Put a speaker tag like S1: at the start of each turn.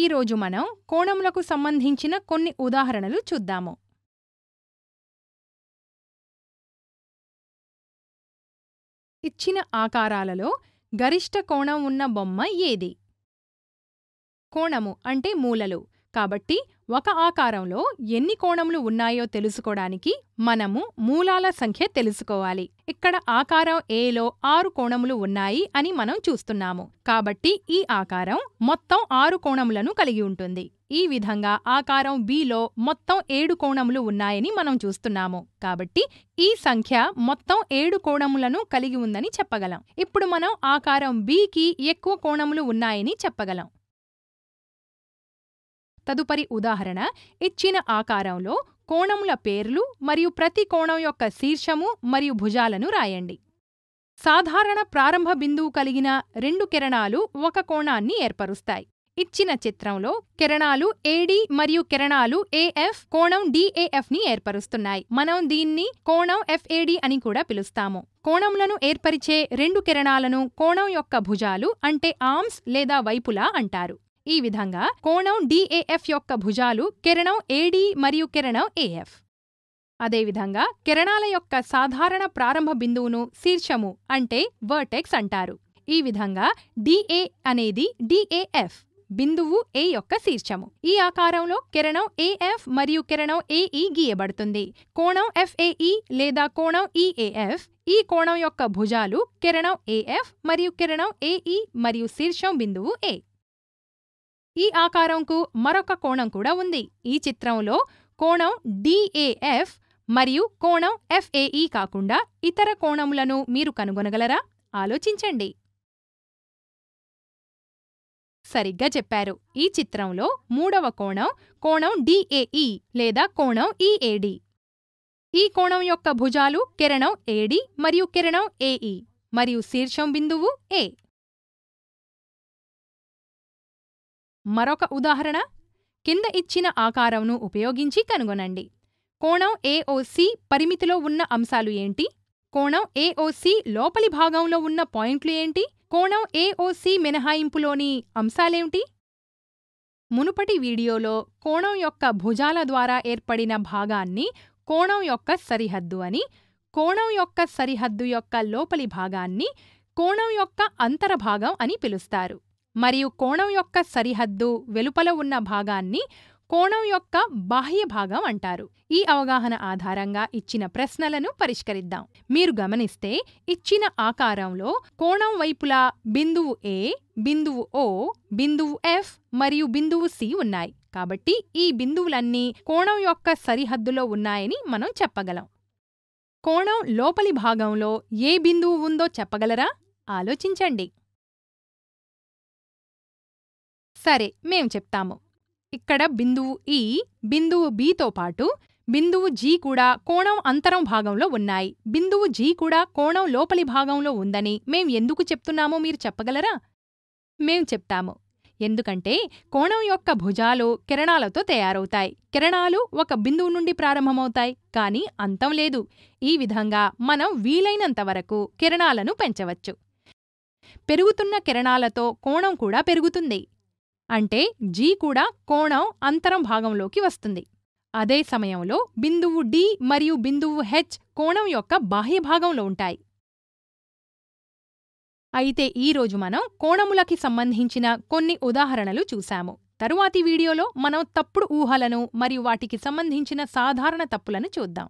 S1: ఈరోజు మనం కోణములకు సంబంధించిన కొన్ని ఉదాహరణలు చూద్దాము ఇచ్చిన ఆకారాలలో గరిష్ట కోణం ఉన్న బొమ్మ ఏది కోణము అంటే మూలలు కాబట్టి ఒక ఆకారంలో ఎన్ని కోణములు ఉన్నాయో తెలుసుకోవడానికి మనము మూలాల సంఖ్య తెలుసుకోవాలి ఇక్కడ ఆకారం ఏలో ఆరు కోణములు ఉన్నాయి అని మనం చూస్తున్నాము కాబట్టి ఈ ఆకారం మొత్తం ఆరు కోణములను కలిగి ఉంటుంది ఈ విధంగా ఆకారం బిలో మొత్తం ఏడు కోణములు ఉన్నాయని మనం చూస్తున్నాము కాబట్టి ఈ సంఖ్య మొత్తం ఏడు కోణములను కలిగి ఉందని చెప్పగలం ఇప్పుడు మనం ఆకారం బికి ఎక్కువ కోణములు ఉన్నాయని చెప్పగలం తదుపరి ఉదాహరణ ఇచ్చిన ఆకారంలో కోణముల పేర్లు మరియు ప్రతి కోణం యొక్క శీర్షము మరియు భుజాలను రాయండి సాధారణ ప్రారంభ బిందువు కలిగిన రెండు కిరణాలు ఒక కోణాన్ని ఏర్పరుస్తాయి ఇచ్చిన చిత్రంలో కిరణాలు ఏడి మరియు కిరణాలు ఏఎఫ్ కోణం డిఏఎఫ్ ని ఏర్పరుస్తున్నాయి మనం దీన్ని కోణం ఎఫ్ఏడి అని కూడా పిలుస్తాము కోణములను ఏర్పరిచే రెండు కిరణాలను కోణం యొక్క భుజాలు అంటే ఆర్మ్స్ లేదా వైపులా అంటారు ఈ విధంగా కోణం డిఏఎఫ్ యొక్క భుజాలు కిరణం ఏడి మరియు కిరణం ఏఎఫ్ అదేవిధంగా కిరణాల యొక్క సాధారణ ప్రారంభ బిందువును శీర్షము అంటే వర్టెక్స్ అంటారు ఈ విధంగా డిఏ అనేది డిఏఎఫ్ బిందువు ఏ యొక్క శీర్షము ఈ ఆకారంలో కిరణం ఏఎఫ్ మరియు కిరణం ఏఈ e గీయబడుతుంది కోణం ఎఫ్ఏఈ e లేదా కోణం ఈఏఎఫ్ e ఈ కోణం యొక్క భుజాలు కిరణం ఏఎఫ్ మరియు కిరణం ఏఈ మరియు శీర్షం బిందువు ఏ ఈ ఆకారంకు మరొక కోణం కూడా ఉంది ఈ చిత్రంలో కోణం డిఏఎఫ్ మరియు కోణం ఎఫ్ఏఈ e కాకుండా ఇతర కోణములను మీరు కనుగొనగలరా ఆలోచించండి సరిగ్గా చెప్పారు ఈ చిత్రంలో మూడవ కోణం కోణం డిఏఈ e లేదా కోణం ఈఏడి e ఈ కోణం యొక్క భుజాలు కిరణం ఏడి మరియు కిరణం ఏఈ మరియు శీర్షం బిందువు ఏ మరొక ఉదాహరణ కింద ఇచ్చిన ఆకారంను ఉపయోగించి కనుగొనండి కోణం ఏఓసి పరిమితిలో ఉన్న అంశాలు ఏంటి కోణం ఏఓసి లోపలి భాగంలో ఉన్న పాయింట్లు ఏంటి కోణం ఏఓసి మినహాయింపులోని అంశాలేమిటి మునుపటి వీడియోలో కోణం యొక్క భుజాల ద్వారా ఏర్పడిన భాగాన్ని కోణం యొక్క సరిహద్దు అని కోణం యొక్క సరిహద్దు యొక్క లోపలి భాగాన్ని కోణం యొక్క అంతరభాగం అని పిలుస్తారు మరియు కోణం యొక్క సరిహద్దు వెలుపల ఉన్న భాగాన్ని కోణం యొక్క బాహ్య భాగం అంటారు ఈ అవగాహన ఆధారంగా ఇచ్చిన ప్రశ్నలను పరిష్కరిద్దాం మీరు గమనిస్తే ఇచ్చిన ఆకారంలో కోణం వైపులా బిందువు ఏ బిందువు ఓ బిందువు ఎఫ్ మరియు బిందువు సి ఉన్నాయి కాబట్టి ఈ బిందువులన్నీ కోణం యొక్క సరిహద్దులో ఉన్నాయని మనం చెప్పగలం కోణం లోపలి భాగంలో ఏ బిందువు ఉందో చెప్పగలరా ఆలోచించండి సరే మేం చెప్తాము ఇక్కడ బిందువు ఈ e, బిందువు బితో పాటు బిందువు జీ కూడా కోణం అంతరం భాగంలో ఉన్నాయి బిందువు జీ కూడా కోణం లోపలి భాగంలో ఉందని మేం ఎందుకు చెప్తున్నామో మీరు చెప్పగలరా మేం చెప్తాము ఎందుకంటే కోణం యొక్క భుజాలు కిరణాలతో తయారవుతాయి కిరణాలు ఒక బిందువు నుండి ప్రారంభమవుతాయి కాని అంతం లేదు ఈ విధంగా మనం వీలైనంతవరకు కిరణాలను పెంచవచ్చు పెరుగుతున్న కిరణాలతో కోణం కూడా పెరుగుతుంది అంటే జీ కూడా కోణం అంతరం భాగంలోకి వస్తుంది అదే సమయంలో బిందువు డి మరియు బిందువు హెచ్ కోణం యొక్క బాహ్య భాగంలో ఉంటాయి అయితే ఈరోజు మనం కోణములకి సంబంధించిన కొన్ని ఉదాహరణలు చూశాము తరువాతి వీడియోలో మనం తప్పుడు ఊహలను మరియు వాటికి సంబంధించిన సాధారణ తప్పులను చూద్దాం